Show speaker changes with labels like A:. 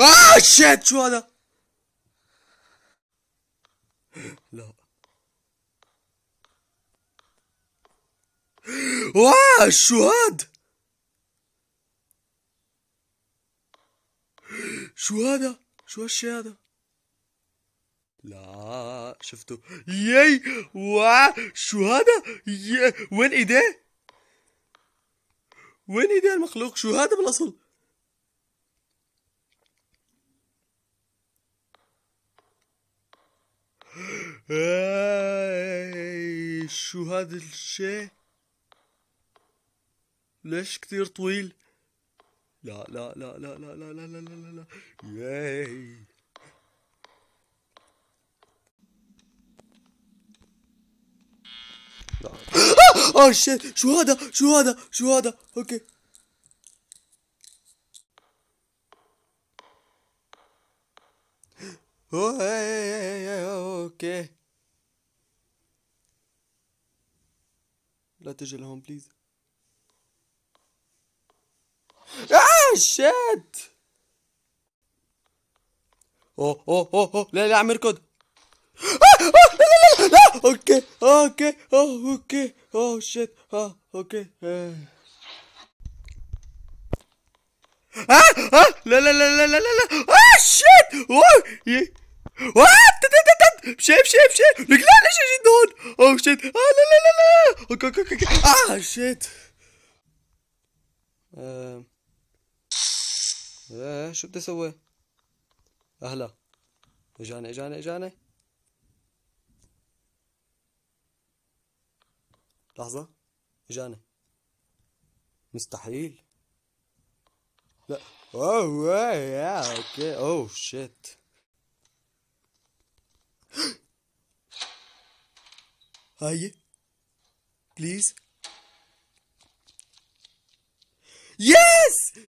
A: اه شيت شو هذا لا واه شو هاد شو هذا شو هالشي هذا لا شفته ياي واه شو هذا وين ايديه وين ايديه المخلوق شو هذا بالاصل اي شو هذا الشيء ليش كثير طويل لا لا لا لا لا لا لا لا لا لا لا لا اه شو هذا شو هذا شو هذا اوكي اوكي لا تجي لهون بليز اه شات اوه اوه اوه لا لا عم يركض آه، آه، اوكي اوكي اوه اوكي اوه شيت اه اوكي آه،, اه لا لا لا لا لا لا اه شيت اوه شيف شيف شيف لك لا ليش اجي دون اوه شيت اه لا لا لا لا اوكي اوكي اوكي اه شيت ايه شو بدي اسوي؟ اهلا اجاني اجاني اجاني لحظة اجاني مستحيل لا اوه يا اوكي اوه شيت आइए please yes